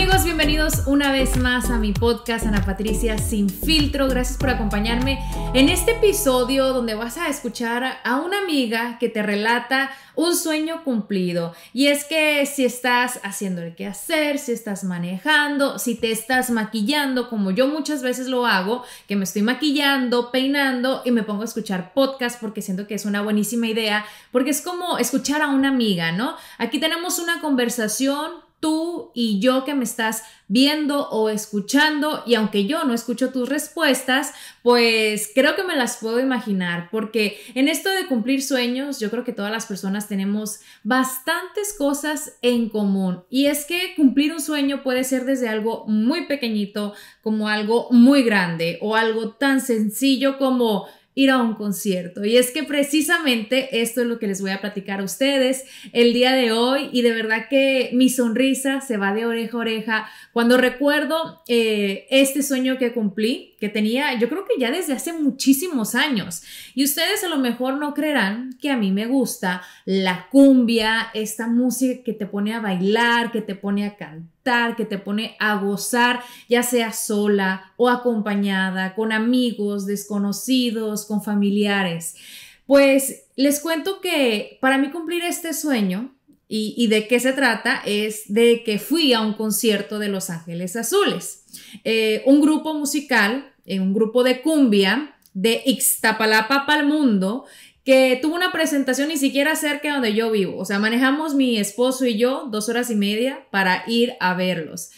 amigos, bienvenidos una vez más a mi podcast Ana Patricia Sin Filtro. Gracias por acompañarme en este episodio donde vas a escuchar a una amiga que te relata un sueño cumplido. Y es que si estás haciendo el quehacer, si estás manejando, si te estás maquillando, como yo muchas veces lo hago, que me estoy maquillando, peinando y me pongo a escuchar podcast porque siento que es una buenísima idea, porque es como escuchar a una amiga, ¿no? Aquí tenemos una conversación tú y yo que me estás viendo o escuchando y aunque yo no escucho tus respuestas, pues creo que me las puedo imaginar porque en esto de cumplir sueños yo creo que todas las personas tenemos bastantes cosas en común y es que cumplir un sueño puede ser desde algo muy pequeñito como algo muy grande o algo tan sencillo como ir a un concierto. Y es que precisamente esto es lo que les voy a platicar a ustedes el día de hoy y de verdad que mi sonrisa se va de oreja a oreja cuando recuerdo eh, este sueño que cumplí, que tenía yo creo que ya desde hace muchísimos años. Y ustedes a lo mejor no creerán que a mí me gusta la cumbia, esta música que te pone a bailar, que te pone a cantar que te pone a gozar, ya sea sola o acompañada, con amigos, desconocidos, con familiares. Pues les cuento que para mí cumplir este sueño y, de qué se trata es de que fui a un concierto de Los Ángeles Azules, eh, un grupo musical, eh, un grupo de cumbia de Ixtapalapa para el mundo, que tuvo una presentación ni siquiera cerca de donde yo vivo. O sea, manejamos mi esposo y yo dos horas y media para ir a verlos.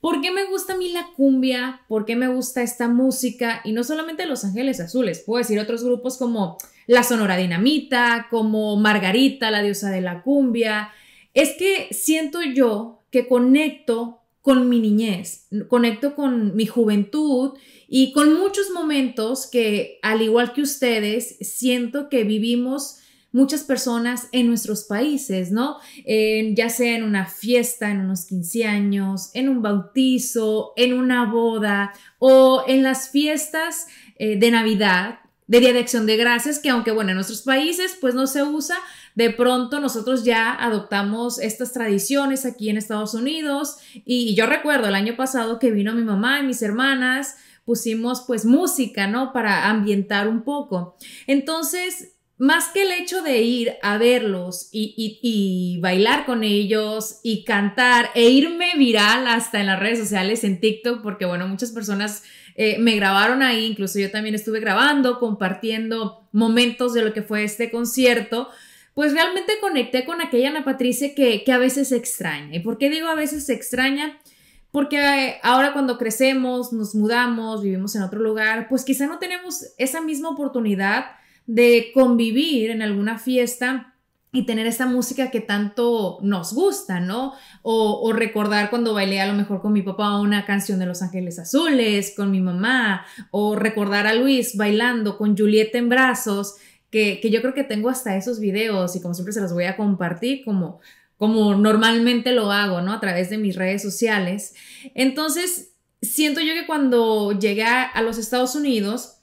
¿Por qué me gusta a mí la cumbia? ¿Por qué me gusta esta música? Y no solamente Los Ángeles Azules, puedo decir otros grupos como La Sonora Dinamita, como Margarita, la diosa de la cumbia. Es que siento yo que conecto con mi niñez, conecto con mi juventud y con muchos momentos que, al igual que ustedes, siento que vivimos muchas personas en nuestros países, ¿no? ya sea en una fiesta, en unos 15 años, en un bautizo, en una boda o en las fiestas eh, de Navidad, de Día de de Gracias, que aunque bueno, en nuestros países pues no se usa, de pronto nosotros ya adoptamos estas tradiciones aquí en Estados Unidos y, yo recuerdo el año pasado que vino mi mamá y mis hermanas, pusimos pues música, ¿no? Para ambientar un poco. Entonces, más que el hecho de ir a verlos y, y, y, bailar con ellos y cantar e irme viral hasta en las redes sociales, en TikTok, porque bueno, muchas personas eh, me grabaron ahí, incluso yo también estuve grabando, compartiendo momentos de lo que fue este concierto. Pues realmente conecté con aquella Ana Patricia que, que a veces extraña. ¿Y por qué digo a veces se extraña? Porque eh, ahora cuando crecemos, nos mudamos, vivimos en otro lugar, pues quizá no tenemos esa misma oportunidad de convivir en alguna fiesta y tener esa música que tanto nos gusta, ¿no? O, recordar cuando bailé a lo mejor con mi papá una canción de Los Ángeles Azules, con mi mamá, o recordar a Luis bailando con Julieta en brazos, que, yo creo que tengo hasta esos videos y como siempre se los voy a compartir como, como normalmente lo hago, ¿no? A través de mis redes sociales. Entonces, siento yo que cuando llegué a los Estados Unidos,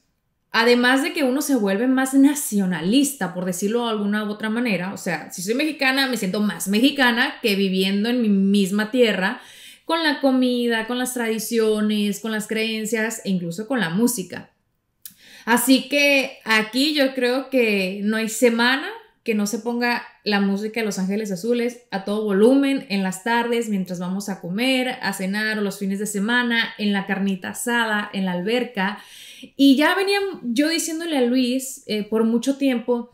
Además de que uno se vuelve más nacionalista, por decirlo de alguna u otra manera. O sea, si soy mexicana, me siento más mexicana que viviendo en mi misma tierra, con la comida, con las tradiciones, con las creencias e incluso con la música. Así que aquí yo creo que no hay semana que no se ponga la música de Los Ángeles Azules a todo volumen en las tardes mientras vamos a comer, a cenar o los fines de semana, en la carnita asada, en la alberca. Y ya venía yo diciéndole a Luis eh, por mucho tiempo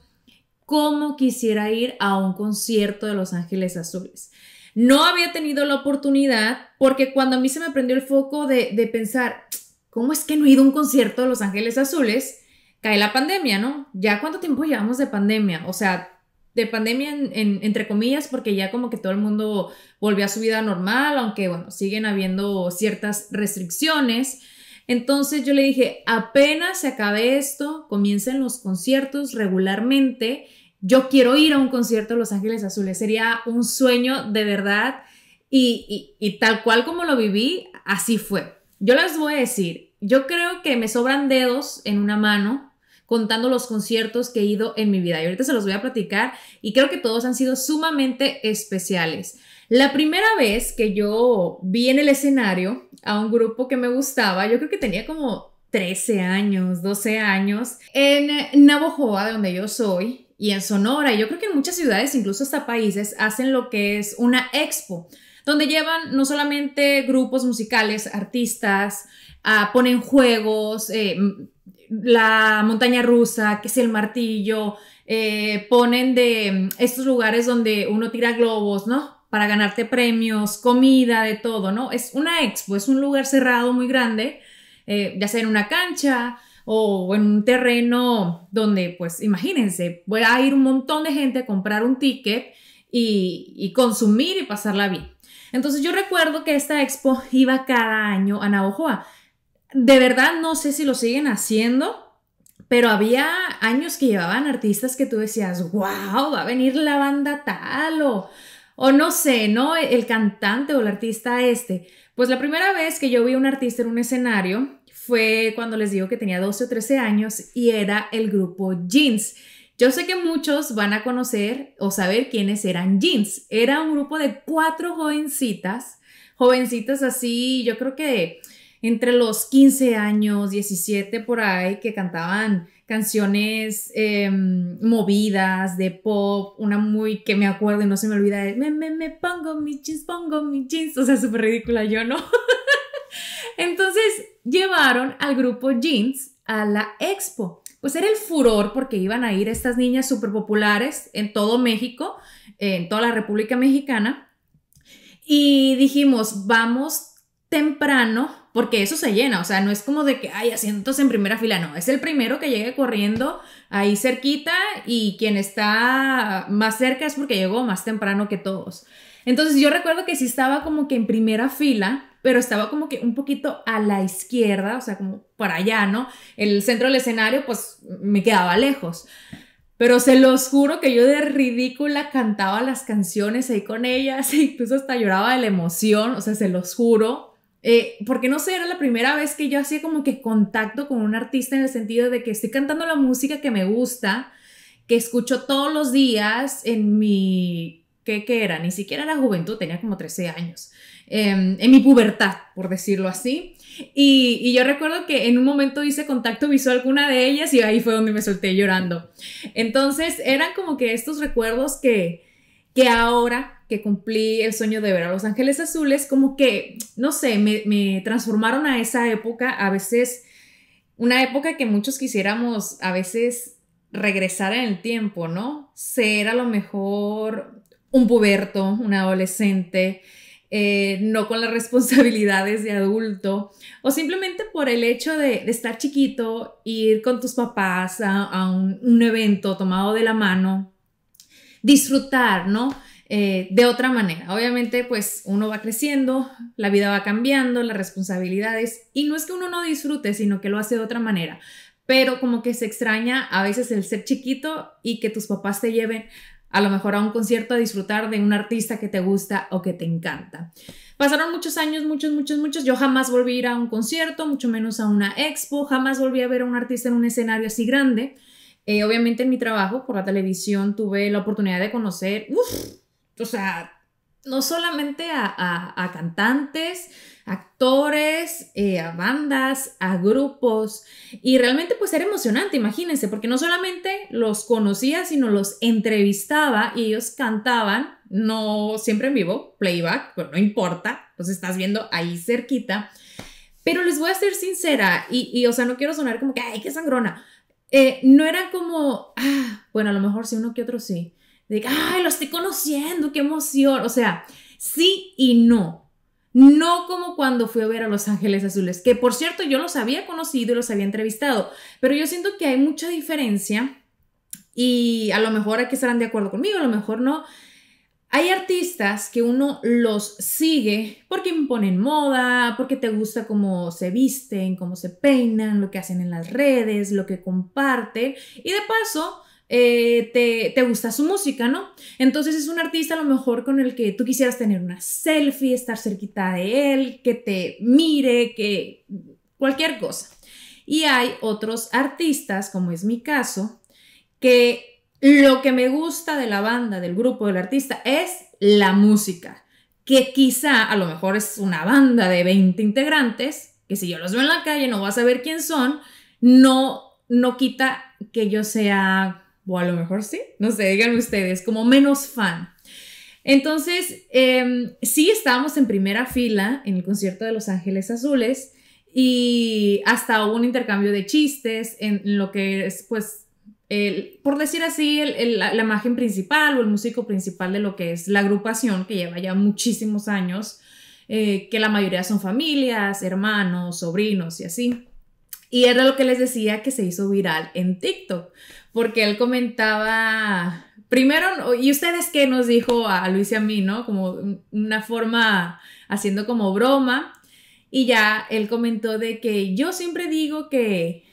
cómo quisiera ir a un concierto de Los Ángeles Azules. No había tenido la oportunidad porque cuando a mí se me prendió el foco de, de pensar, ¿cómo es que no he ido a un concierto de Los Ángeles Azules? cae la pandemia, ¿no? Ya cuánto tiempo llevamos de pandemia, o sea, de pandemia entre comillas, porque ya como que todo el mundo volvió a su vida normal, aunque bueno, siguen habiendo ciertas restricciones. Entonces yo le dije, apenas se acabe esto, comiencen los conciertos regularmente. Yo quiero ir a un concierto de Los Ángeles Azules. Sería un sueño de verdad. Y, y tal cual como lo viví, así fue. Yo les voy a decir, yo creo que me sobran dedos en una mano contando los conciertos que he ido en mi vida. Y ahorita se los voy a platicar y creo que todos han sido sumamente especiales. La primera vez que yo vi en el escenario a un grupo que me gustaba, yo creo que tenía como 13 años, 12 años, en eh, Navojoa, de donde yo soy, y en Sonora, y yo creo que en muchas ciudades, incluso hasta países, hacen lo que es una expo, donde llevan no solamente grupos musicales, artistas, ah, ponen juegos, eh, la montaña rusa, que es el martillo, eh, ponen de estos lugares donde uno tira globos, ¿no? Para ganarte premios, comida, de todo, ¿no? Es una expo, es un lugar cerrado muy grande, eh, ya sea en una cancha o en un terreno donde, pues, imagínense, voy a ir un montón de gente a comprar un ticket y, consumir y la bien. Entonces yo recuerdo que esta expo iba cada año a Navojoa de verdad no sé si lo siguen haciendo, pero había años que llevaban artistas que tú decías, wow, va a venir la banda tal o, o no sé, ¿no? El cantante o el artista este. Pues la primera vez que yo vi a un artista en un escenario fue cuando les digo que tenía 12 o 13 años y era el grupo Jeans. Yo sé que muchos van a conocer o saber quiénes eran Jeans. Era un grupo de cuatro jovencitas, jovencitas así, yo creo que entre los 15 años, 17 por ahí, que cantaban canciones em, movidas de pop, una muy que me acuerdo y no se me olvida me, me pongo mis jeans, pongo mis jeans, o sea, súper ridícula yo, ¿no? Entonces llevaron al grupo Jeans a la expo. Pues era el furor porque iban a ir estas niñas súper populares en todo México, en toda la República Mexicana. Y dijimos, vamos temprano porque eso se llena, o sea, no es como de que hay asientos en primera fila, no, es el primero que llegue corriendo ahí cerquita y quien está más cerca es porque llegó más temprano que todos. Entonces yo recuerdo que sí estaba como que en primera fila, pero estaba como que un poquito a la izquierda, o sea, como para allá, ¿no? El centro del escenario pues me quedaba lejos. Pero se los juro que yo de ridícula cantaba las canciones ahí con ellas, incluso hasta lloraba de la emoción, o sea, se los juro, eh, porque no sé, era la primera vez que yo hacía como que contacto con un artista en el sentido de que estoy cantando la música que me gusta, que escucho todos los días en mi, ¿qué, qué era? Ni siquiera era juventud, tenía como 13 años, em, en mi pubertad, por decirlo así. Y, y, yo recuerdo que en un momento hice contacto visual con una de ellas y ahí fue donde me solté llorando. Entonces eran como que estos recuerdos que, y ahora que cumplí el sueño de ver a Los Ángeles Azules, como que, no sé, me, transformaron a esa época, a veces una época que muchos quisiéramos a veces regresar en el tiempo, ¿no? Ser a lo mejor un puberto, un adolescente, eh, no con las responsabilidades de adulto, o simplemente por el hecho de, estar chiquito, ir con tus papás a, un, un evento tomado de la mano, disfrutar, ¿no? Eh, de otra manera. Obviamente, pues uno va creciendo, la vida va cambiando, las responsabilidades, y no es que uno no disfrute, sino que lo hace de otra manera. Pero como que se extraña a veces el ser chiquito y que tus papás te lleven a lo mejor a un concierto a disfrutar de un artista que te gusta o que te encanta. Pasaron muchos años, muchos, muchos, muchos. Yo jamás volví a ir a un concierto, mucho menos a una expo, jamás volví a ver a un artista en un escenario así grande. Eh, obviamente en mi trabajo por la televisión tuve la oportunidad de conocer, o sea, no solamente a, cantantes, actores, eh, a bandas, a grupos. Y realmente pues era emocionante, imagínense, porque no solamente los conocía, sino los entrevistaba y ellos cantaban, no siempre en vivo, playback, pero no importa, los estás viendo ahí cerquita. Pero les voy a ser sincera y, y o sea, no quiero sonar como que, ay, qué sangrona, eh, no era como, ah, bueno, a lo mejor si uno que otro sí, de ay, lo estoy conociendo, qué emoción, o sea, sí y no. No como cuando fui a ver a Los Ángeles Azules, que por cierto yo los había conocido y los había entrevistado, pero yo siento que hay mucha diferencia y a lo mejor que estarán de acuerdo conmigo, a lo mejor no, hay artistas que uno los sigue porque imponen moda, porque te gusta cómo se visten, cómo se peinan, lo que hacen en las redes, lo que comparten y de paso eh, te, te, gusta su música, ¿no? Entonces es un artista a lo mejor con el que tú quisieras tener una selfie, estar cerquita de él, que te mire, que cualquier cosa. Y hay otros artistas, como es mi caso, que lo que me gusta de la banda, del grupo, del artista, es la música, que quizá a lo mejor es una banda de 20 integrantes, que si yo los veo en la calle no voy a saber quién son, no, no quita que yo sea, o a lo mejor sí, no sé, díganme ustedes, como menos fan. Entonces, em, sí estábamos en primera fila en el concierto de Los Ángeles Azules y hasta hubo un intercambio de chistes en lo que es, pues, por decir así, la, imagen principal o el músico principal de lo que es la agrupación, que lleva ya muchísimos años, eh, que la mayoría son familias, hermanos, sobrinos y así. Y era lo que les decía que se hizo viral en TikTok, porque él comentaba, primero, ¿y ustedes qué nos dijo a Luis y a mí, no? Como una forma, haciendo como broma. Y ya él comentó de que yo siempre digo que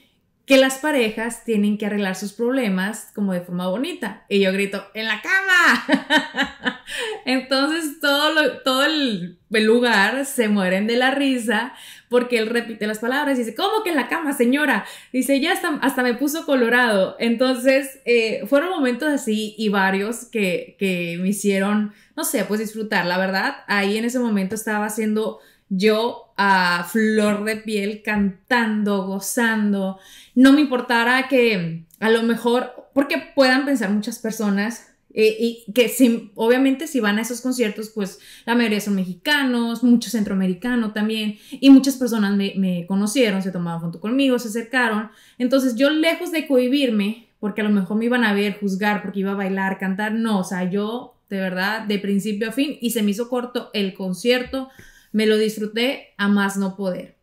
que las parejas tienen que arreglar sus problemas como de forma bonita. Y yo grito, ¡en la cama! Entonces todo, lo, todo el, lugar se mueren de la risa porque él repite las palabras y dice, ¿cómo que en la cama, señora? Dice, ya hasta, hasta me puso colorado. Entonces eh, fueron momentos así y varios que, que me hicieron, no sé, pues disfrutar. La verdad, ahí en ese momento estaba haciendo yo a flor de piel cantando, gozando. No me importara que a lo mejor, porque puedan pensar muchas personas eh, y que si, obviamente si van a esos conciertos, pues la mayoría son mexicanos, mucho centroamericano también, y muchas personas me, conocieron, se tomaban foto conmigo, se acercaron. Entonces yo lejos de cohibirme, porque a lo mejor me iban a ver, juzgar, porque iba a bailar, cantar, no, o sea, yo de verdad, de principio a fin, y se me hizo corto el concierto, me lo disfruté a más no poder.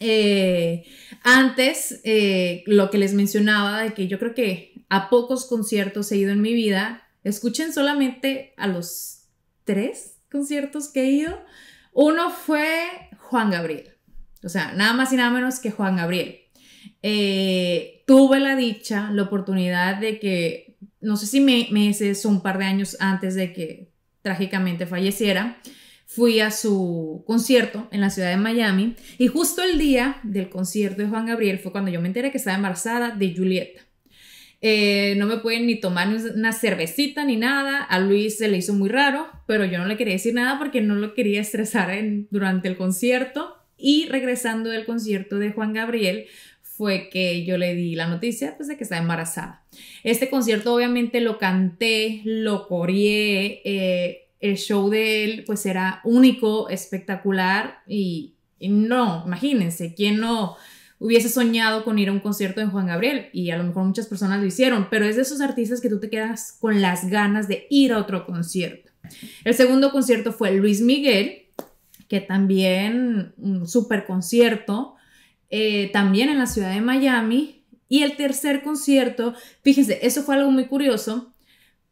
Eh, antes, eh, lo que les mencionaba, de que yo creo que a pocos conciertos he ido en mi vida, escuchen solamente a los tres conciertos que he ido. Uno fue Juan Gabriel, o sea, nada más y nada menos que Juan Gabriel. Eh, tuve la dicha, la oportunidad de que, no sé si meses o un par de años antes de que trágicamente falleciera, fui a su concierto en la ciudad de Miami y justo el día del concierto de Juan Gabriel fue cuando yo me enteré que estaba embarazada de Julieta. Eh, no me pueden ni tomar una cervecita ni nada. A Luis se le hizo muy raro, pero yo no le quería decir nada porque no lo quería estresar en, durante el concierto. Y regresando del concierto de Juan Gabriel, fue que yo le di la noticia pues, de que estaba embarazada. Este concierto obviamente lo canté, lo coreé, eh, el show de él pues era único, espectacular y, no, imagínense, ¿quién no hubiese soñado con ir a un concierto de Juan Gabriel? Y a lo mejor muchas personas lo hicieron, pero es de esos artistas que tú te quedas con las ganas de ir a otro concierto. El segundo concierto fue Luis Miguel, que también un super concierto, eh, también en la ciudad de Miami. Y el tercer concierto, fíjense, eso fue algo muy curioso,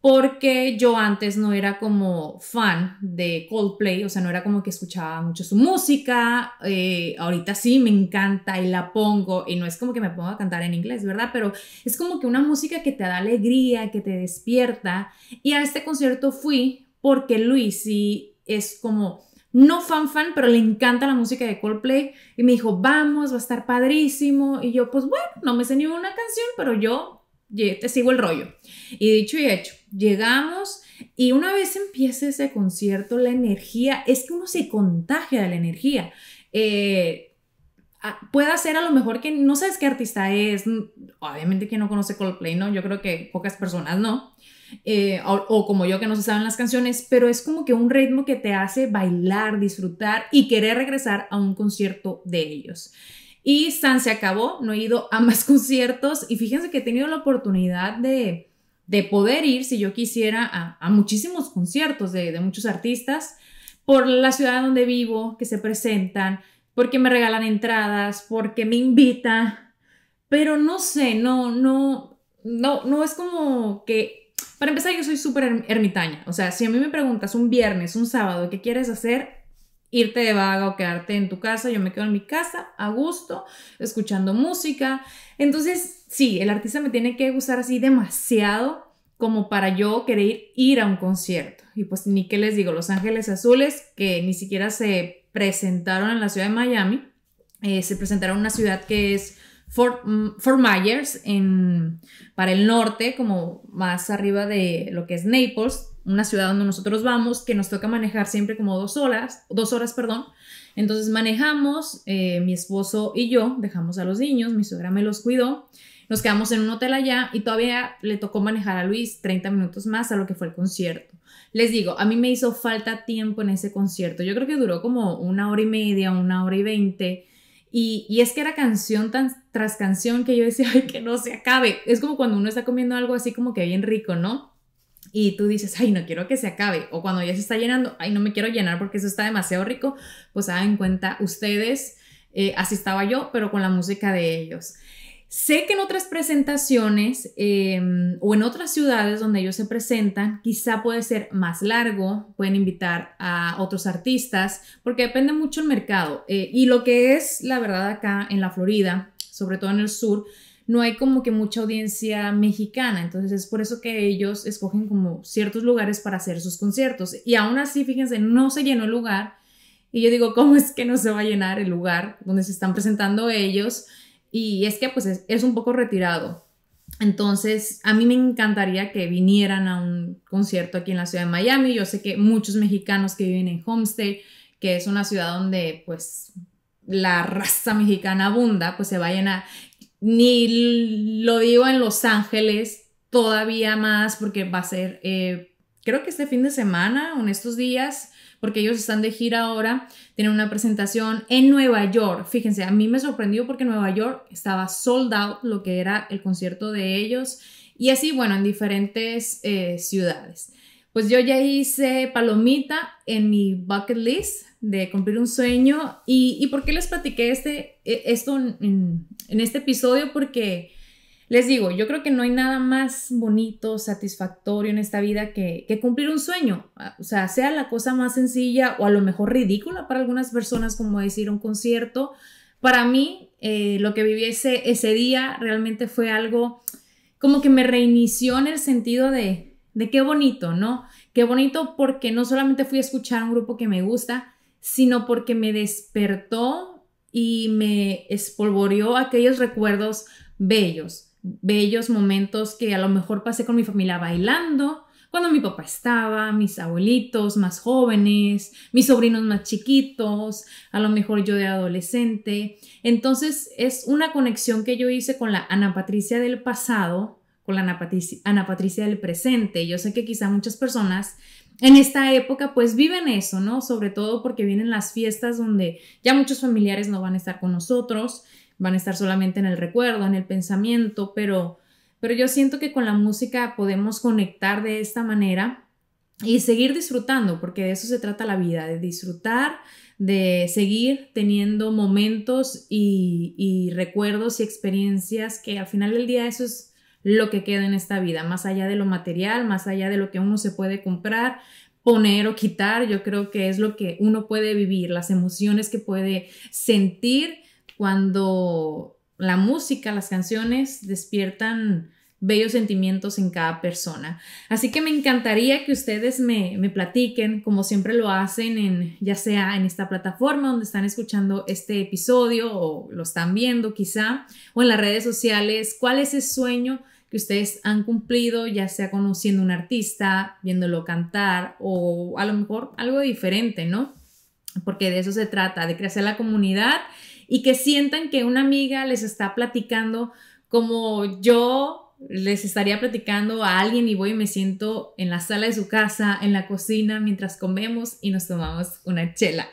porque yo antes no era como fan de Coldplay, o sea, no era como que escuchaba mucho su música, eh, ahorita sí me encanta y la pongo, y no es como que me pongo a cantar en inglés, ¿verdad? Pero es como que una música que te da alegría, que te despierta, y a este concierto fui porque Luis sí es como no fan fan, pero le encanta la música de Coldplay y me dijo, vamos, va a estar padrísimo, y yo pues bueno, no me sé ni una canción, pero yo te sigo el rollo. Y dicho y hecho, llegamos y una vez empieza ese concierto, la energía, es que uno se contagia de la energía. Eh, puede ser a lo mejor que no sabes qué artista es, obviamente que no conoce Coldplay, ¿no? Yo creo que pocas personas no, eh, o, como yo que no se saben las canciones, pero es como que un ritmo que te hace bailar, disfrutar y querer regresar a un concierto de ellos. Y San se acabó, no he ido a más conciertos y fíjense que he tenido la oportunidad de, poder ir, si yo quisiera, a, muchísimos conciertos de, de muchos artistas por la ciudad donde vivo, que se presentan, porque me regalan entradas, porque me invitan, pero no sé, no, no, no, no es como que, para empezar, yo soy súper ermitaña, o sea, si a mí me preguntas un viernes, un sábado, ¿qué quieres hacer? irte de vaga o quedarte en tu casa. Yo me quedo en mi casa a gusto, escuchando música. Entonces, sí, el artista me tiene que gustar así demasiado como para yo querer ir a un concierto. Y pues ni qué les digo, Los Ángeles Azules, que ni siquiera se presentaron en la ciudad de Miami, eh, se presentaron en una ciudad que es Fort, mm, Fort Myers, en, para el norte, como más arriba de lo que es Naples, una ciudad donde nosotros vamos, que nos toca manejar siempre como dos horas, dos horas, perdón. Entonces manejamos, eh, mi esposo y yo dejamos a los niños, mi suegra me los cuidó, nos quedamos en un hotel allá y todavía le tocó manejar a Luis 30 minutos más a lo que fue el concierto. Les digo, a mí me hizo falta tiempo en ese concierto, yo creo que duró como una hora y media, una hora y veinte. Y, es que era canción tan, tras canción que yo decía, ay, que no se acabe. Es como cuando uno está comiendo algo así como que bien rico, ¿no? y tú dices, ay, no quiero que se acabe, o cuando ya se está llenando, ay, no me quiero llenar porque eso está demasiado rico, pues hagan cuenta ustedes, eh, así estaba yo, pero con la música de ellos. Sé que en otras presentaciones em, o en otras ciudades donde ellos se presentan, quizá puede ser más largo, pueden invitar a otros artistas, porque depende mucho el mercado. Eh, y lo que es la verdad acá en la Florida, sobre todo en el sur, no hay como que mucha audiencia mexicana, entonces es por eso que ellos escogen como ciertos lugares para hacer sus conciertos. Y aún así, fíjense, no se llenó el lugar. Y yo digo, ¿cómo es que no se va a llenar el lugar donde se están presentando ellos? Y es que pues es, un poco retirado. Entonces, a mí me encantaría que vinieran a un concierto aquí en la ciudad de Miami. Yo sé que muchos mexicanos que viven en Homestead, que es una ciudad donde pues la raza mexicana abunda, pues se va a ni lo digo en Los Ángeles todavía más porque va a ser, eh, creo que este fin de semana o en estos días, porque ellos están de gira ahora, tienen una presentación en Nueva York. Fíjense, a mí me sorprendió porque Nueva York estaba sold out lo que era el concierto de ellos y así, bueno, en diferentes eh, ciudades pues yo ya hice palomita en mi bucket list de cumplir un sueño. ¿Y, por qué les platiqué este, e, esto en, este episodio? Porque les digo, yo creo que no hay nada más bonito, satisfactorio en esta vida que, cumplir un sueño. O sea, sea la cosa más sencilla o a lo mejor ridícula para algunas personas como decir un concierto. Para mí, eh, lo que viví ese, ese día realmente fue algo como que me reinició en el sentido de de qué bonito, ¿no? Qué bonito porque no solamente fui a escuchar a un grupo que me gusta, sino porque me despertó y me espolvoreó aquellos recuerdos bellos, bellos momentos que a lo mejor pasé con mi familia bailando, cuando mi papá estaba, mis abuelitos más jóvenes, mis sobrinos más chiquitos, a lo mejor yo de adolescente. Entonces es una conexión que yo hice con la Ana Patricia del pasado con la Ana Patricia, Ana del presente. Yo sé que quizá muchas personas en esta época pues viven eso, ¿no? Sobre todo porque vienen las fiestas donde ya muchos familiares no van a estar con nosotros, van a estar solamente en el recuerdo, en el pensamiento, pero, pero yo siento que con la música podemos conectar de esta manera y seguir disfrutando, porque de eso se trata la vida, de disfrutar, de seguir teniendo momentos y, y recuerdos y experiencias que al final del día eso es lo que queda en esta vida, más allá de lo material, más allá de lo que uno se puede comprar, poner o quitar, yo creo que es lo que uno puede vivir, las emociones que puede sentir cuando la música, las canciones despiertan bellos sentimientos en cada persona. Así que me encantaría que ustedes me, platiquen, como siempre lo hacen, en, ya sea en esta plataforma donde están escuchando este episodio o lo están viendo quizá, o en las redes sociales, cuál es ese sueño ustedes han cumplido, ya sea conociendo un artista, viéndolo cantar o a lo mejor algo diferente, ¿no? Porque de eso se trata, de crecer la comunidad y que sientan que una amiga les está platicando como yo les estaría platicando a alguien y voy y me siento en la sala de su casa, en la cocina, mientras comemos y nos tomamos una chela.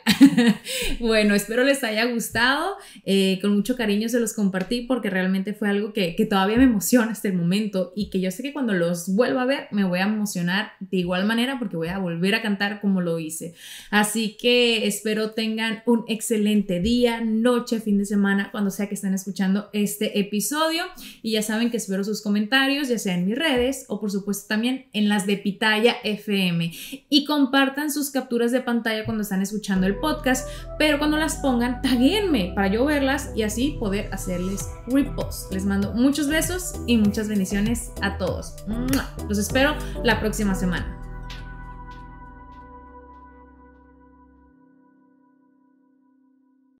bueno, espero les haya gustado. Eh, con mucho cariño se los compartí porque realmente fue algo que, que todavía me emociona hasta el momento y que yo sé que cuando los vuelva a ver me voy a emocionar de igual manera porque voy a volver a cantar como lo hice. Así que espero tengan un excelente día, noche, fin de semana, cuando sea que estén escuchando este episodio. Y ya saben que espero sus comentarios comentarios, ya sea en mis redes o por supuesto también en las de Pitaya FM. Y compartan sus capturas de pantalla cuando están escuchando el podcast, pero cuando las pongan, taguenme para yo verlas y así poder hacerles repost. Les mando muchos besos y muchas bendiciones a todos. Los espero la próxima semana.